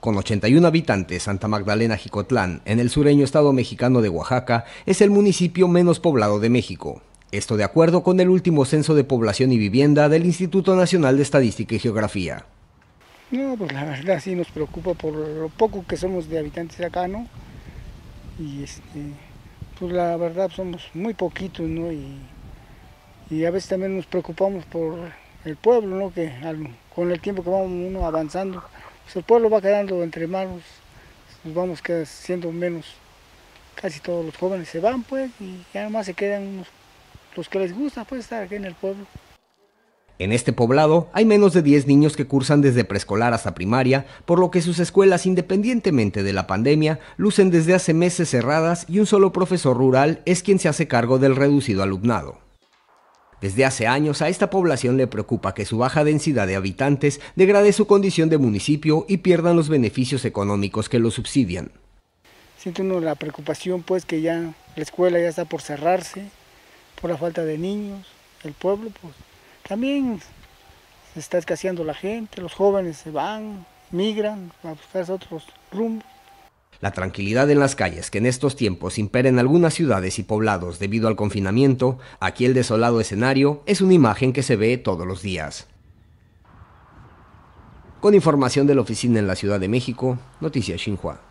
Con 81 habitantes, Santa Magdalena Jicotlán, en el sureño estado mexicano de Oaxaca, es el municipio menos poblado de México. Esto de acuerdo con el último censo de población y vivienda del Instituto Nacional de Estadística y Geografía. No, pues la verdad sí nos preocupa por lo poco que somos de habitantes acá, ¿no? Y este, pues la verdad somos muy poquitos, ¿no? Y, a veces también nos preocupamos por el pueblo, ¿no? Que con el tiempo que vamos uno avanzando, pues, el pueblo va quedando entre manos, nos vamos quedando, siendo menos, casi todos los jóvenes se van pues y ya nomás se quedan los que les gusta pues estar aquí en el pueblo. En este poblado hay menos de 10 niños que cursan desde preescolar hasta primaria, por lo que sus escuelas, independientemente de la pandemia, lucen desde hace meses cerradas y un solo profesor rural es quien se hace cargo del reducido alumnado. Desde hace años a esta población le preocupa que su baja densidad de habitantes degrade su condición de municipio y pierdan los beneficios económicos que lo subsidian. Siente uno la preocupación pues que ya la escuela ya está por cerrarse, por la falta de niños, el pueblo pues también se está escaseando la gente, los jóvenes se van, migran a buscar otros rumbos. La tranquilidad en las calles que en estos tiempos impera en algunas ciudades y poblados debido al confinamiento, aquí el desolado escenario es una imagen que se ve todos los días. Con información de la oficina en la Ciudad de México, Noticias Xinhua.